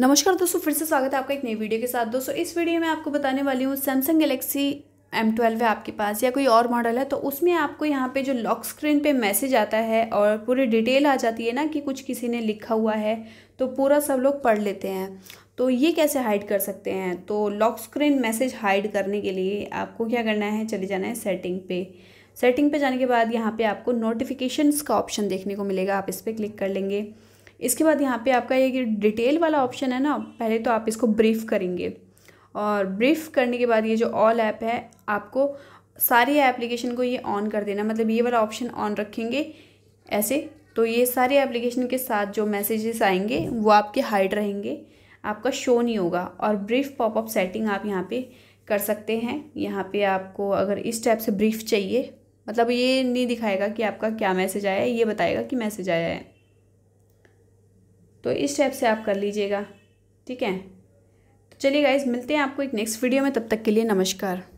नमस्कार दोस्तों फिर से स्वागत है आपका एक नई वीडियो के साथ दोस्तों इस वीडियो में आपको बताने वाली हूँ सैमसंग गलेक्सी एम ट्वेल्व है आपके पास या कोई और मॉडल है तो उसमें आपको यहाँ पे जो लॉक स्क्रीन पे मैसेज आता है और पूरी डिटेल आ जाती है ना कि कुछ किसी ने लिखा हुआ है तो पूरा सब लोग पढ़ लेते हैं तो ये कैसे हाइड कर सकते हैं तो लॉक स्क्रीन मैसेज हाइड करने के लिए आपको क्या करना है चले जाना है सेटिंग पे सेटिंग पे जाने के बाद यहाँ पे आपको नोटिफिकेशंस का ऑप्शन देखने को मिलेगा आप इस पर क्लिक कर लेंगे इसके बाद यहाँ पे आपका ये डिटेल वाला ऑप्शन है ना पहले तो आप इसको ब्रीफ करेंगे और ब्रीफ करने के बाद ये जो ऑल ऐप है आपको सारी एप्लीकेशन को ये ऑन कर देना मतलब ये वाला ऑप्शन ऑन रखेंगे ऐसे तो ये सारे एप्लीकेशन के साथ जो मैसेजेस आएंगे वो आपके हाइड रहेंगे आपका शो नहीं होगा और ब्रीफ पॉपअप सेटिंग आप यहाँ पे कर सकते हैं यहाँ पे आपको अगर इस टाइप से ब्रीफ चाहिए मतलब ये नहीं दिखाएगा कि आपका क्या मैसेज आया है ये बताएगा कि मैसेज आया है तो इस टाइप से आप कर लीजिएगा ठीक है तो चलिए गाइज मिलते हैं आपको एक नेक्स्ट वीडियो में तब तक के लिए नमस्कार